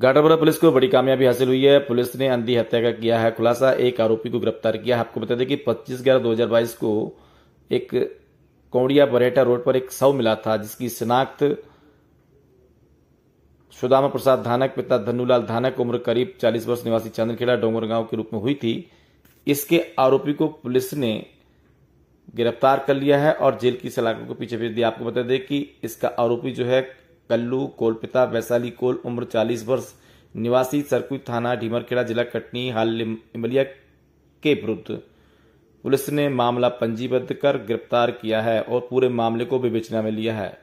गाटरपुरा police को बड़ी कामयाबी हासिल हुई है पुलिस ने अंधी हत्या का किया है खुलासा एक आरोपी को गिरफ्तार किया आपको बता दें कि 25 ग्यारह 2022 को एक कौड़िया बरेटा रोड पर एक शव मिला था जिसकी शिनाख्त सुदामा प्रसाद धानक पिता धनुलाल धानक उम्र करीब 40 वर्ष निवासी चंद्रखेड़ा डोंगर गांव के रूप में हुई थी इसके आरोपी को पुलिस ने गिरफ्तार कर लिया है और जेल की सलाखों को पीछे भेज दिया आपको बता दें कि इसका आरोपी जो है कल्लू कोलपिता वैशाली कोल उम्र 40 वर्ष निवासी सरकु थाना ढीमरखेड़ा जिला कटनी हाल इमलिया के विरुद्ध पुलिस ने मामला पंजीबद्ध कर गिरफ्तार किया है और पूरे मामले को विवेचना में लिया है